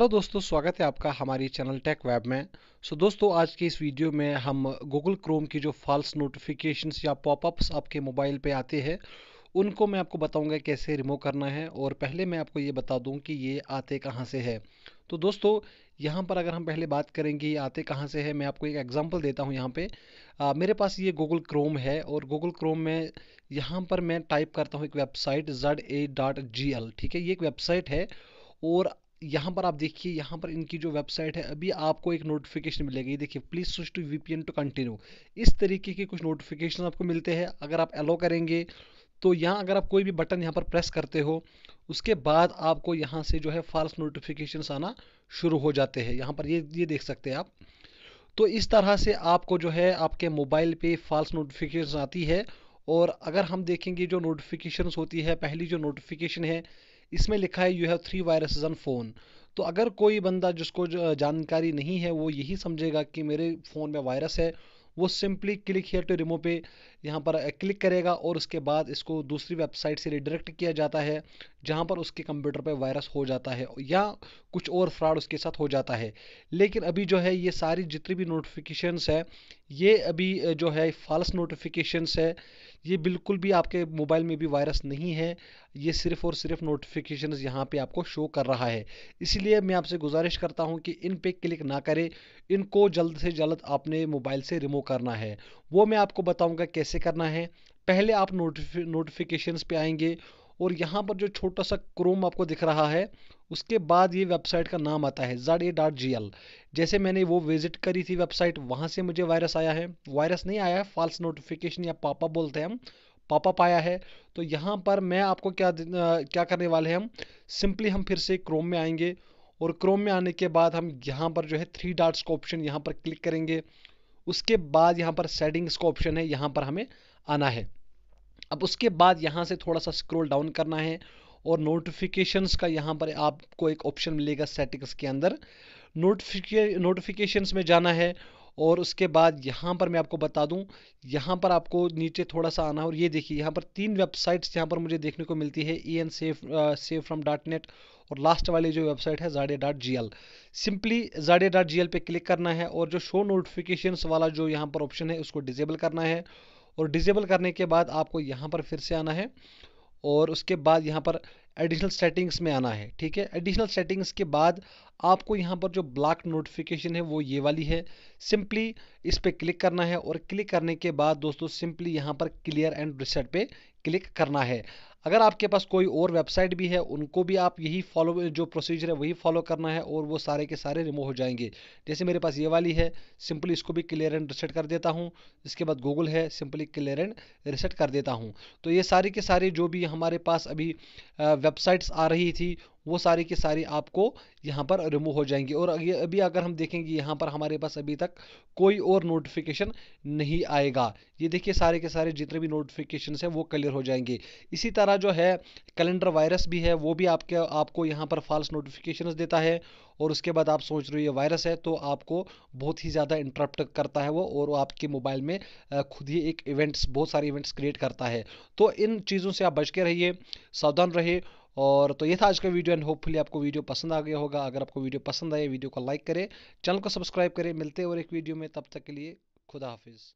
hello दोस्तों स्वागत है आपका हमारी चैनल टेक वेब में सो so, दोस्तों आज के इस वीडियो में हम गूगल क्रोम की जो फॉल्स नोटिफिकेशंस या पॉपअप्स आपके मोबाइल पे आते हैं उनको मैं आपको बताऊंगा कैसे रिमूव करना है और पहले मैं आपको ये बता दूं कि ये आते कहाँ से है तो दोस्तों यहाँ पर अगर हम पहले बात करेंगे ये आते कहाँ से है मैं आपको एक एग्जांपल देता हूँ यहाँ पे आ, मेरे पास ये गूगल क्रोम है और गूगल क्रोम में यहाँ पर मैं टाइप करता हूँ एक वेबसाइट जड ए डॉट जी एल ठीक है ये एक वेबसाइट है और यहाँ पर आप देखिए यहाँ पर इनकी जो वेबसाइट है अभी आपको एक नोटिफिकेशन मिलेगी देखिए please switch to we to continue इस तरीके के कुछ नोटिफिकेशन आपको मिलते हैं अगर आप एलो करेंगे तो यहाँ अगर आप कोई भी बटन यहाँ पर प्रेस करते हो उसके बाद आपको यहाँ से जो है फॉल्स नोटिफिकेशन आना शुरू हो जाते हैं यहाँ पर ये ये देख सकते हैं आप तो इस तरह से आपको जो है आपके मोबाइल पे फॉल्स नोटिफिकेशन आती है और अगर हम देखेंगे जो नोटिफिकेशन होती है पहली जो नोटिफिकेशन है इसमें लिखा है you have three viruses on phone तो अगर कोई बंदा जिसको जानकारी नहीं है वो यही समझेगा कि मेरे फ़ोन में वायरस है वो simply click here to remove पे यहाँ पर क्लिक करेगा और उसके बाद इसको दूसरी वेबसाइट से रिडायरेक्ट किया जाता है जहाँ पर उसके कंप्यूटर पर वायरस हो जाता है या कुछ और फ्रॉड उसके साथ हो जाता है लेकिन अभी जो है ये सारी जितनी भी नोटिफिकेशंस है ये अभी जो है फॉल्स नोटिफिकेशंस है ये बिल्कुल भी आपके मोबाइल में भी वायरस नहीं है ये सिर्फ और सिर्फ नोटिफिकेशन यहाँ पे आपको शो कर रहा है इसलिए मैं आपसे गुजारिश करता हूँ कि इन पे क्लिक ना करें इनको जल्द से जल्द आपने मोबाइल से रिमूव करना है वो मैं आपको बताऊँगा कैसे करना है पहले आप नोटिफिकेशन पे आएंगे और यहाँ पर जो छोटा सा क्रोम आपको दिख रहा है उसके बाद ये वेबसाइट का नाम आता है जाड ए डॉट जी एल जैसे मैंने वो विजिट करी थी वेबसाइट वहाँ से मुझे वायरस आया है वायरस नहीं आया है फॉल्स नोटिफिकेशन या पापा बोलते हैं हम पापा पाया है तो यहाँ पर मैं आपको क्या क्या करने वाले हैं हम सिंपली हम फिर से क्रोम में आएंगे और क्रोम में आने के बाद हम यहाँ पर जो है थ्री डार्ट्स का ऑप्शन यहाँ पर क्लिक करेंगे उसके बाद यहाँ पर सेटिंग्स का ऑप्शन है यहाँ पर हमें आना है अब उसके बाद यहाँ से थोड़ा सा स्क्रोल डाउन करना है और नोटिफिकेशंस का यहाँ पर आपको एक ऑप्शन मिलेगा सेटिंग्स के अंदर नोटिफिके नोटिफिकेशंस में जाना है और उसके बाद यहाँ पर मैं आपको बता दूँ यहाँ पर आपको नीचे थोड़ा सा आना और ये देखिए यहाँ पर तीन वेबसाइट्स यहाँ पर मुझे देखने को मिलती है E N safe safe from dot net और लास्ट वाली जो वेबसाइट है jade dot G L simply jade dot G L पर क्लिक करना है और जो शो नोटिफिकेशंस वाला जो यहाँ पर ऑप्शन है उसको डिजेबल करना है और डिजेबल करने के बाद आपको यहाँ पर फिर से आना है और उसके बाद यहाँ पर एडिशनल सेटिंग्स में आना है ठीक है एडिशनल सेटिंग्स के बाद आपको यहाँ पर जो ब्लॉक नोटिफिकेशन है वो ये वाली है सिंपली इस पर क्लिक करना है और क्लिक करने के बाद दोस्तों सिंपली यहाँ पर क्लियर एंड रिसेट पे क्लिक करना है अगर आपके पास कोई और वेबसाइट भी है उनको भी आप यही फॉलो जो प्रोसीजर है वही फॉलो करना है और वो सारे के सारे रिमूव हो जाएंगे जैसे मेरे पास ये वाली है सिंपली इसको भी क्लियर एंड रिसेट कर देता हूँ इसके बाद गूगल है सिंपली क्लियर एंड रिसेट कर देता हूँ तो ये सारे के सारे जो भी हमारे पास अभी वेबसाइट्स आ रही थी वो सारी की सारी आपको यहाँ पर रिमूव हो जाएंगी और अभी अगर हम देखेंगे यहाँ पर हमारे पास अभी तक कोई और नोटिफिकेशन नहीं आएगा ये देखिए सारे के सारे जितने भी नोटिफिकेशन हैं वो क्लियर हो जाएंगे इसी तरह जो है कैलेंडर वायरस भी है वो भी आपके आपको यहाँ पर फॉल्स नोटिफिकेशन देता है और उसके बाद आप सोच रहे हो ये वायरस है तो आपको बहुत ही ज़्यादा इंटरप्ट करता है वो और आपके मोबाइल में खुद ही एक इवेंट्स बहुत सारे इवेंट्स क्रिएट करता है तो इन चीज़ों से आप बच के रहिए सावधान रहिए और तो ये था आज का वीडियो एंड होपफुली आपको वीडियो पसंद आ गया होगा अगर आपको वीडियो पसंद आए वीडियो को लाइक करें चैनल को सब्सक्राइब करें मिलते हैं और एक वीडियो में तब तक के लिए खुदा हाफिज़